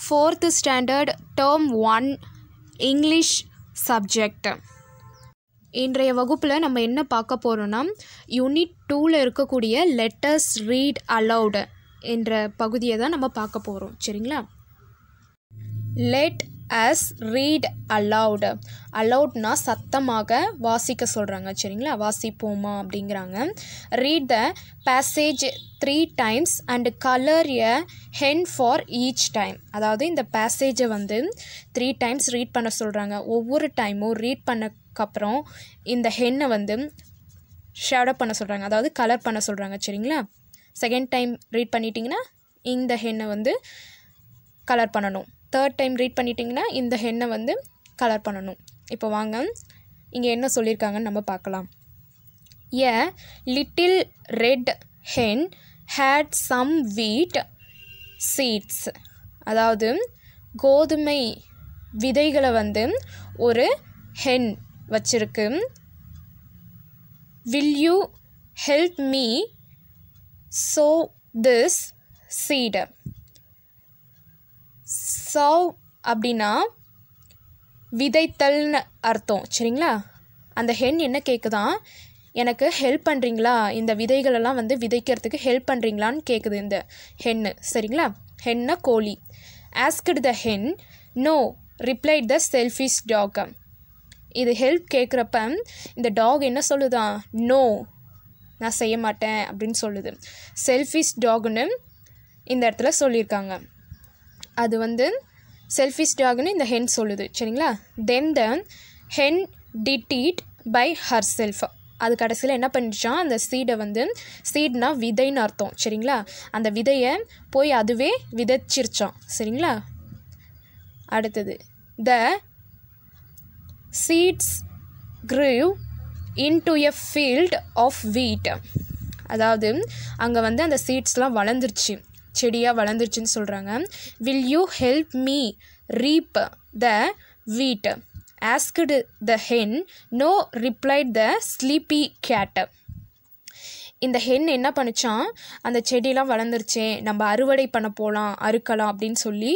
fourth standard term one English subject இன்றைய வகுப்பில் நம்ம என்ன பார்க்க போகிறோன்னா யூனிட் டூவில் இருக்கக்கூடிய லெட்டர்ஸ் ரீட் அலௌடு என்ற பகுதியை தான் நம்ம பார்க்க போகிறோம் சரிங்களா லெட் ஆஸ் ரீட் அலவுடு அலவுட்னா சத்தமாக வாசிக்க சொல்கிறாங்க சரிங்களா வாசிப்போமா அப்படிங்கிறாங்க read the passage three times and colour a hen for each time அதாவது இந்த பேசேஜை வந்து த்ரீ டைம்ஸ் ரீட் பண்ண சொல்கிறாங்க ஒவ்வொரு டைமும் ரீட் பண்ணக்கப்புறம் இந்த ஹென்னை வந்து ஷேடோ பண்ண சொல்கிறாங்க அதாவது கலர் பண்ண சொல்கிறாங்க சரிங்களா செகண்ட் டைம் ரீட் பண்ணிட்டீங்கன்னா இந்த ஹென்னை வந்து கலர் பண்ணணும் தேர்ட் டைம் ரீட் பண்ணிட்டீங்கன்னா இந்த ஹென்னை வந்து கலர் பண்ணணும் இப்போ வாங்க இங்கே என்ன சொல்லியிருக்காங்கன்னு நம்ம பார்க்கலாம் a little red hen had some wheat seeds அதாவது கோதுமை விதைகளை வந்து ஒரு ஹென் வச்சிருக்கு will you help me so this சீடை சாவ் அப்படின்னா விதைத்தல்னு அர்த்தம் சரிங்களா அந்த ஹென் என்ன கேட்குதான் எனக்கு ஹெல்ப் பண்ணுறீங்களா இந்த விதைகளெல்லாம் வந்து விதைக்கிறதுக்கு ஹெல்ப் பண்ணுறீங்களான்னு கேட்குது இந்த ஹென்னு சரிங்களா ஹென்ன கோழி asked the hen no replied the selfish dog இது ஹெல்ப் கேட்குறப்ப இந்த டாக் என்ன சொல்லுதான் நோ நான் செய்ய மாட்டேன் அப்படின்னு சொல்லுது செல்ஃபிஷ் டாக்னு இந்த இடத்துல சொல்லியிருக்காங்க அது வந்து செல்ஃபிஷ் டாக்னு இந்த ஹென் சொல்லுது சரிங்களா then the hen did it by herself அது கடைசியில் என்ன பண்ணிச்சான் அந்த சீடை வந்து சீட்னா விதைன்னு அர்த்தம் சரிங்களா அந்த விதையை போய் அதுவே விதைச்சிருச்சான் சரிங்களா அடுத்தது the seeds grew into a field of wheat அதாவது அங்கே வந்து அந்த சீட்ஸ்லாம் வளர்ந்துருச்சு செடியாக வளர்ந்துருச்சுன்னு சொல்கிறாங்க will you help me reap the wheat asked the hen no replied the sleepy cat இந்த ஹென் என்ன பண்ணிச்சான் அந்த செடியெலாம் வளர்ந்துருச்சே நம்ம அறுவடை பண்ண போகலாம் அறுக்கலாம் அப்படின்னு சொல்லி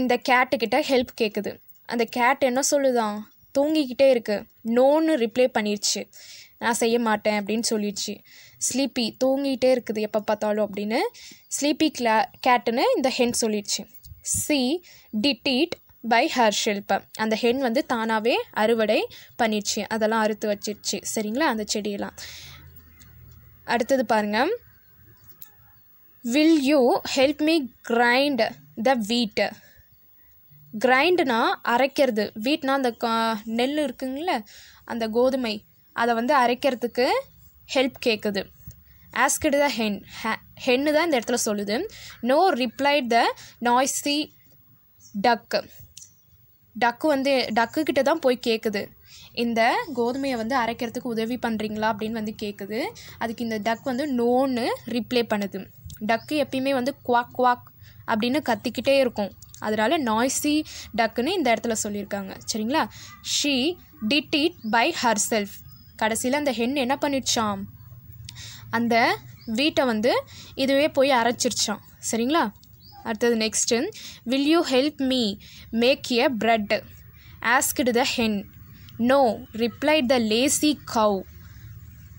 இந்த கேட்டுக்கிட்ட ஹெல்ப் கேட்குது அந்த கேட் என்ன சொல்லுதான் தூங்கிக்கிட்டே இருக்குது நோன்னு ரிப்ளை பண்ணிடுச்சு நான் செய்ய மாட்டேன் அப்படின்னு சொல்லிடுச்சு ஸ்லீப்பி தூங்கிட்டே இருக்குது எப்போ பார்த்தாலும் அப்படின்னு ஸ்லீப்பி கிளா கேட்டுன்னு இந்த ஹென் சொல்லிடுச்சு சி டிட்டீட் பை ஹர் ஷெல்ப்பை அந்த ஹென் வந்து தானாகவே அறுவடை பண்ணிடுச்சு அதெல்லாம் அறுத்து வச்சிருச்சு சரிங்களா அந்த செடியெல்லாம் அடுத்தது பாருங்கள் will you help me grind the wheat கிரைண்டுனா அரைக்கிறது வீட்னா அந்த கா நெல் இருக்குங்கள அந்த கோதுமை அதை வந்து அரைக்கிறதுக்கு ஹெல்ப் கேட்குது ஆஸ்கிட் த ஹென் ஹென்னு தான் இந்த இடத்துல சொல்லுது நோ ரிப்ளைட் த நாய்ஸி டக்கு டக்கு வந்து டக்கு கிட்ட தான் போய் கேட்குது இந்த கோதுமையை வந்து அரைக்கிறதுக்கு உதவி பண்ணுறீங்களா அப்படின்னு வந்து கேட்குது அதுக்கு இந்த டக் வந்து நோன்னு ரிப்ளை பண்ணுது டக்கு எப்பயுமே வந்து குவாக் குவாக் அப்படின்னு கத்திக்கிட்டே இருக்கும் அதனால் நாய்ஸி டக்குன்னு இந்த இடத்துல சொல்லியிருக்காங்க சரிங்களா she did it by herself கடைசியில் அந்த ஹென் என்ன பண்ணிடுச்சாம் அந்த வீட்டை வந்து இதுவே போய் அரைச்சிருச்சான் சரிங்களா அடுத்தது next will you help me make a bread asked the hen no replied the lazy cow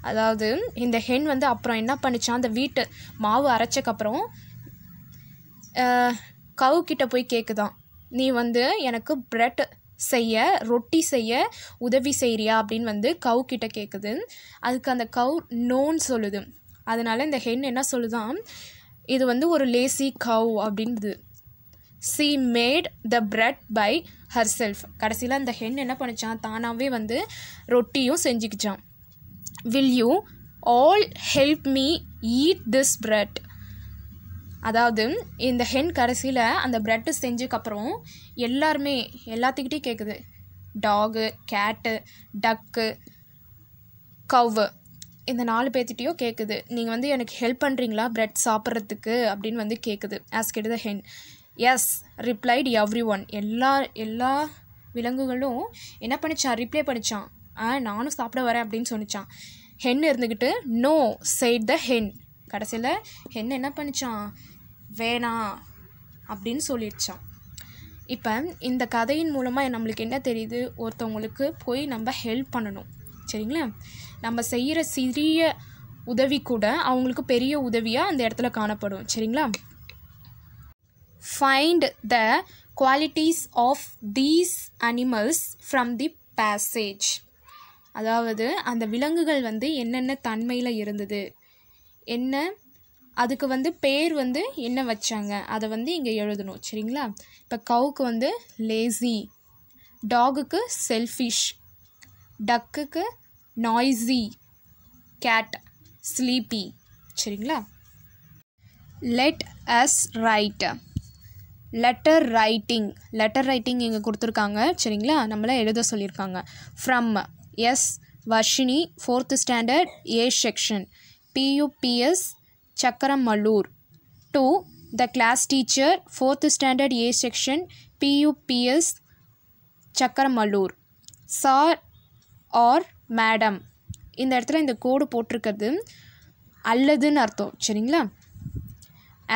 அதாவது இந்த ஹென் வந்து அப்புறம் என்ன பண்ணிச்சான் அந்த வீட்டு மாவு அரைச்சக்கப்புறம் கவு கிட்டே போய் கேட்குதான் நீ வந்து எனக்கு ப்ரெட் செய்ய ரொட்டி செய்ய உதவி செய்கிறியா அப்படின்னு வந்து கவு கிட்ட கேட்குது அதுக்கு அந்த கவு நோன்னு சொல்லுது அதனால் இந்த ஹென் என்ன சொல்லுதான் இது வந்து ஒரு லேசி கவு அப்படின்றது she made the bread by herself கடைசியில் அந்த ஹென் என்ன பண்ணிச்சான் தானாகவே வந்து ரொட்டியும் செஞ்சுக்கிச்சான் will you all help me eat this bread அதாவது இந்த ஹென் கடைசியில் அந்த ப்ரெட்டு செஞ்சக்கப்புறம் எல்லாருமே எல்லாத்துக்கிட்டேயும் கேட்குது டாகு கேட்டு டக்கு கவ் இந்த நாலு பேர்த்திட்டையும் கேட்குது நீங்கள் வந்து எனக்கு ஹெல்ப் பண்ணுறீங்களா ப்ரெட் சாப்பிட்றதுக்கு அப்படின்னு வந்து கேட்குது asked the hen yes replied every one எல்லா எல்லா விலங்குகளும் என்ன பண்ணிச்சான் ரிப்ளை பண்ணிச்சான் ஆ நானும் சாப்பிட வரேன் அப்படின்னு சொன்னிச்சான் ஹென் இருந்துக்கிட்டு நோ சைட் த ஹென் கடைசியில் ஹென் என்ன பண்ணிச்சான் வேணாம் அப்படின்னு சொல்லிடுச்சான் இப்போ இந்த கதையின் மூலமாக நம்மளுக்கு என்ன தெரியுது ஒருத்தவங்களுக்கு போய் நம்ம ஹெல்ப் பண்ணணும் சரிங்களா நம்ம செய்கிற சிறிய உதவி கூட அவங்களுக்கு பெரிய உதவியாக அந்த இடத்துல காணப்படும் சரிங்களா find the qualities of these animals from the passage அதாவது அந்த விலங்குகள் வந்து என்னென்ன தன்மையில் இருந்தது என்ன அதுக்கு வந்து பேர் வந்து என்ன வச்சாங்க அதை வந்து இங்கே எழுதணும் சரிங்களா இப்போ கவுக்கு வந்து லேசி டாகுக்கு செல்ஃபிஷ் டக்குக்கு நாய்ஸி கேட் ஸ்லீப்பி சரிங்களா let us write letter writing letter writing இங்கே கொடுத்துருக்காங்க சரிங்களா நம்மளை எழுத சொல்லியிருக்காங்க from S Varshini fourth standard A section PUPS Chakkaram Mallur to the class teacher fourth standard A section PUPS Chakkaramallur sir or madam இந்த இடத்துல இந்த கோடு போட்டிருக்கிறது அல்லதுன்னு அர்த்தம் சரிங்களா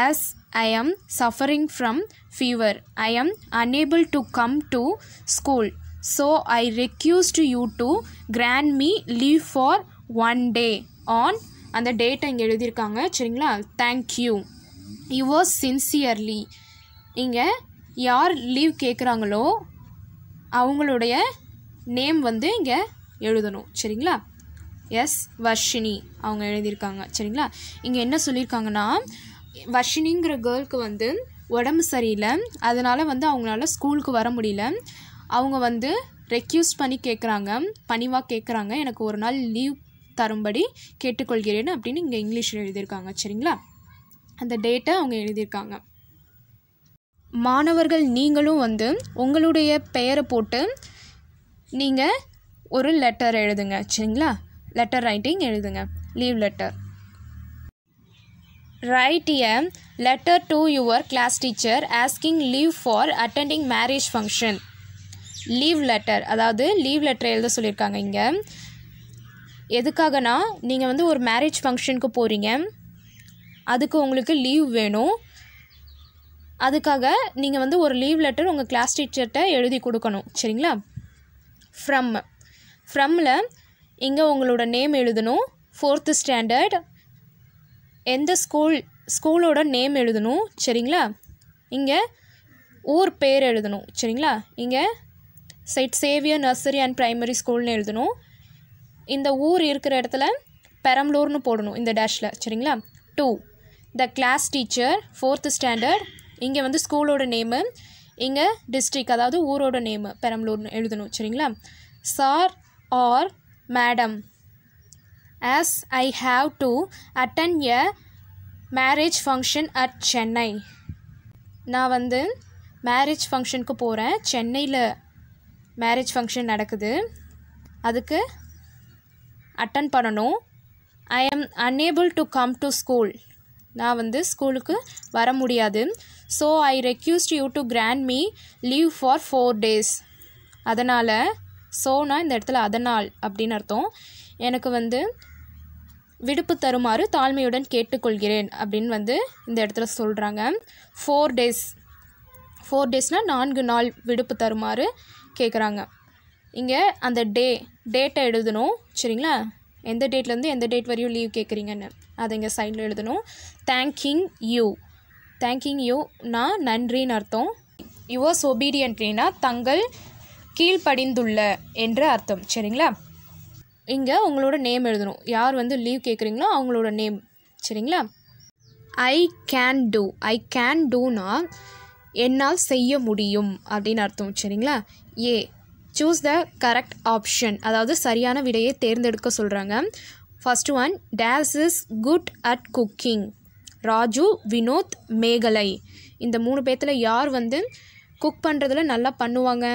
as I am suffering from fever I am unable to come to school so I request you to grant me leave for one day on அந்த டேட்டை இங்கே எழுதியிருக்காங்க சரிங்களா தேங்க்யூ யுவர் சின்சியர்லி இங்கே யார் லீவ் கேட்குறாங்களோ அவங்களுடைய நேம் வந்து இங்கே எழுதணும் சரிங்களா எஸ் வர்ஷினி அவங்க எழுதியிருக்காங்க சரிங்களா இங்கே என்ன சொல்லியிருக்காங்கன்னா வர்ஷினிங்கிற கேர்ளுக்கு வந்து உடம்பு சரியில்லை அதனால் வந்து அவங்களால ஸ்கூலுக்கு வர முடியல அவங்க வந்து ரெக்யூஸ் பண்ணி கேட்குறாங்க பணிவாக கேட்குறாங்க எனக்கு ஒரு நாள் லீவ் தரும்படி கேட்டுக்கொள்கிறேன் அப்படின்னு இங்கே இங்கிலீஷில் எழுதியிருக்காங்க சரிங்களா அந்த டேட்டை அவங்க எழுதியிருக்காங்க மாணவர்கள் நீங்களும் வந்து உங்களுடைய பெயரை போட்டு நீங்கள் ஒரு லெட்டர் எழுதுங்க சரிங்களா லெட்டர் ரைட்டிங் எழுதுங்க leave letter write a letter to your class teacher asking leave for attending marriage function leave letter அதாவது லீவ் லெட்டர் எழுத சொல்லியிருக்காங்க இங்கே எதுக்காகனா நீங்கள் வந்து ஒரு மேரேஜ் ஃபங்க்ஷனுக்கு போகிறீங்க அதுக்கு உங்களுக்கு லீவ் வேணும் அதுக்காக நீங்கள் வந்து ஒரு லீவ் லெட்டர் உங்கள் கிளாஸ் டீச்சர்கிட்ட எழுதி கொடுக்கணும் சரிங்களா ஃப்ரம் ஃப்ரம்மில் இங்கே உங்களோட நேம் எழுதணும் ஃபோர்த்து ஸ்டாண்டர்ட் எந்த ஸ்கூல் ஸ்கூலோட நேம் எழுதணும் சரிங்களா இங்கே ஊர் பேர் எழுதணும் சரிங்களா இங்கே saint Xavier nursery and primary ஸ்கூல்னு எழுதணும் இந்த ஊர் இருக்கிற இடத்துல பெரம்பலூர்னு போடணும் இந்த டேஷில் சரிங்களா to the class teacher fourth standard இங்கே வந்து ஸ்கூலோட நேமு இங்கே டிஸ்ட்ரிக் அதாவது ஊரோட நேமு பெரம்பலூர்னு எழுதணும் சரிங்களா sir or madam as I have to attend a marriage function at Chennai நான் வந்து மேரேஜ் ஃபங்க்ஷனுக்கு போகிறேன் சென்னையில் மேரேஜ் ஃபங்க்ஷன் நடக்குது அதுக்கு அட்டன் பண்ணணும் I am unable to come to school நான் வந்து ஸ்கூலுக்கு வர முடியாது so I request you to grant me leave for four days அதனால் ஸோனா இந்த இடத்துல அதனால் அப்படின்னு அர்த்தம் எனக்கு வந்து விடுப்பு தருமாறு தாழ்மையுடன் கேட்டுக்கொள்கிறேன் அப்படின்னு வந்து இந்த இடத்துல சொல்கிறாங்க ஃபோர் டேஸ் ஃபோர் டேஸ்னால் நான்கு நாள் விடுப்பு தருமாறு கேட்குறாங்க இங்கே அந்த டே டேட்டை எழுதணும் சரிங்களா எந்த டேட்லேருந்து எந்த டேட் வரையும் லீவ் கேட்குறீங்கன்னு அதை இங்கே சைடில் எழுதணும் தேங்கிங் யூ யூ நான் நன்றின்னு அர்த்தம் யுவர்ஸ் ஒபீடியன்ட்னா தங்கள் கீழ்ப்படிந்துள்ள என்று அர்த்தம் சரிங்களா இங்கே உங்களோட நேம் எழுதணும் யார் வந்து லீவ் கேட்குறீங்களோ அவங்களோட நேம் சரிங்களா I can do I can டூனா என்னால் செய்ய முடியும் அப்படின்னு அர்த்தம் சரிங்களா A choose the correct option அதாவது சரியான விடையை தேர்ந்தெடுக்க சொல்கிறாங்க first one dash is good at cooking Raju Vinod Megalai இந்த மூணு பேர்த்தில் யார் வந்து குக் பண்ணுறதுல நல்லா பண்ணுவாங்க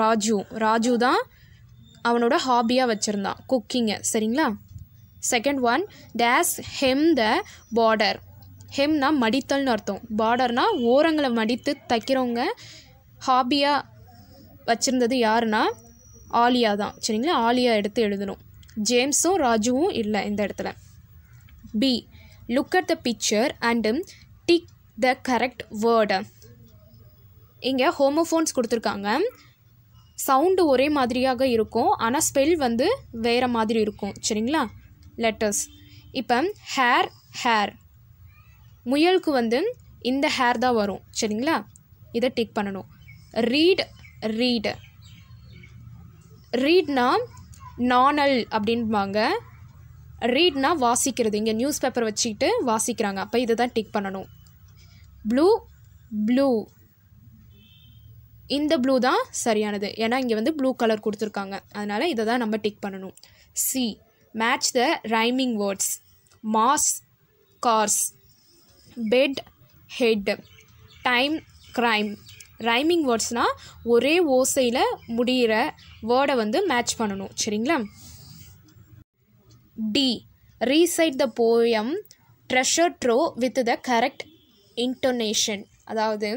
ராஜு ராஜு தான் அவனோட ஹாபியாக வச்சுருந்தான் குக்கிங்கை சரிங்களா second one dash hem the border ஹெம்னா மடித்தல்னு அர்த்தம் பார்டர்னால் ஓரங்களை மடித்து தைக்கிறவங்க ஹாபியாக வச்சுருந்தது யாருன்னா ஆலியா தான் சரிங்களா ஆலியா எடுத்து எழுதணும் ஜேம்ஸும் ராஜுவும் இல்லை இந்த இடத்துல B look at the picture and tick the correct word இங்கே ஹோமோஃபோன்ஸ் கொடுத்துருக்காங்க சவுண்டு ஒரே மாதிரியாக இருக்கும் ஆனால் ஸ்பெல் வந்து வேறு மாதிரி இருக்கும் சரிங்களா லெட்டர்ஸ் இப்போ ஹேர் ஹேர் முயலுக்கு வந்து இந்த ஹேர் தான் வரும் சரிங்களா இதை டிக் பண்ணணும் ரீட் ரீட் ரீட்னா நானல் அப்படின்பாங்க ரீட்னா வாசிக்கிறது இங்கே நியூஸ் பேப்பர் வச்சுக்கிட்டு வாசிக்கிறாங்க அப்போ இதை தான் டிக் பண்ணணும் ப்ளூ ப்ளூ இந்த ப்ளூ தான் சரியானது ஏன்னா இங்கே வந்து ப்ளூ கலர் கொடுத்துருக்காங்க அதனால் இதை தான் நம்ம டிக் பண்ணணும் C match the rhyming words mars cars bed head time crime rhyming வேர்ட்ஸ்னால் ஒரே ஓசையில் முடிகிற வேர்டை வந்து மேட்ச் பண்ணணும் சரிங்களா D recite the poem treasure trove with the correct intonation அதாவது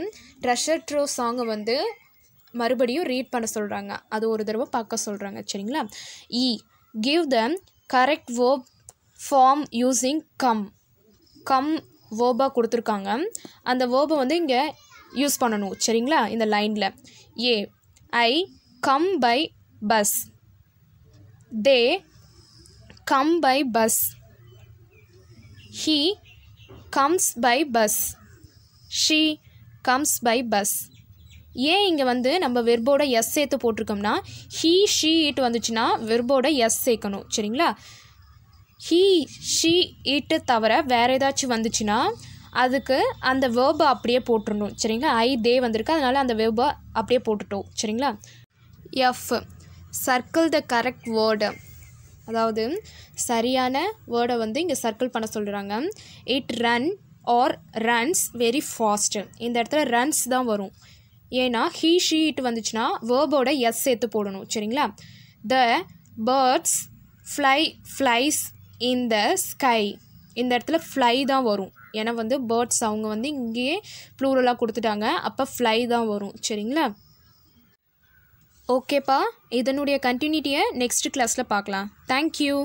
ட்ரெஷர் ட்ரோ சாங்கை வந்து மறுபடியும் ரீட் பண்ண சொல்கிறாங்க அது ஒரு தடவை பார்க்க சொல்கிறாங்க சரிங்களா E give the correct verb form using come come வேர்பாக கொடுத்துருக்காங்க அந்த வேர்பை வந்து இங்கே யூஸ் பண்ணணும் சரிங்களா இந்த லைனில் A I come by bus they come by bus he comes by bus she comes by bus ஏன் இங்கே வந்து நம்ம வெர்போட எஸ் சேர்த்து போட்டிருக்கோம்னா ஹீ ஷீ இட் வந்துச்சுன்னா வெர்போட எஸ் சேர்க்கணும் சரிங்களா ஹீ ஷீ இட்டு தவிர வேறு ஏதாச்சும் வந்துச்சுன்னா அதுக்கு அந்த வேர்பை அப்படியே போட்டுடணும் சரிங்களா ஐ தே வந்திருக்கு அதனால் அந்த வேர்பை அப்படியே போட்டுட்டோம் சரிங்களா F circle the correct word அதாவது சரியான வேர்டை வந்து இங்கே சர்க்கிள் பண்ண சொல்கிறாங்க it run or runs very fast இந்த இடத்துல ரன்ஸ் தான் வரும் ஏன்னா ஹீ ஷீ இட் வந்துச்சுன்னா வேர்போட எஸ் சேர்த்து போடணும் சரிங்களா the birds fly flies in the sky இந்த இடத்துல ஃப்ளை தான் வரும் ஏன்னா வந்து பேர்ட்ஸ் அவங்க வந்து இங்கேயே ப்ளூரலாக கொடுத்துட்டாங்க அப்போ ஃப்ளை தான் வரும் சரிங்களா ஓகேப்பா இதனுடைய கண்டினியூட்டியை நெக்ஸ்ட் கிளாஸில் பார்க்கலாம் தேங்க்யூ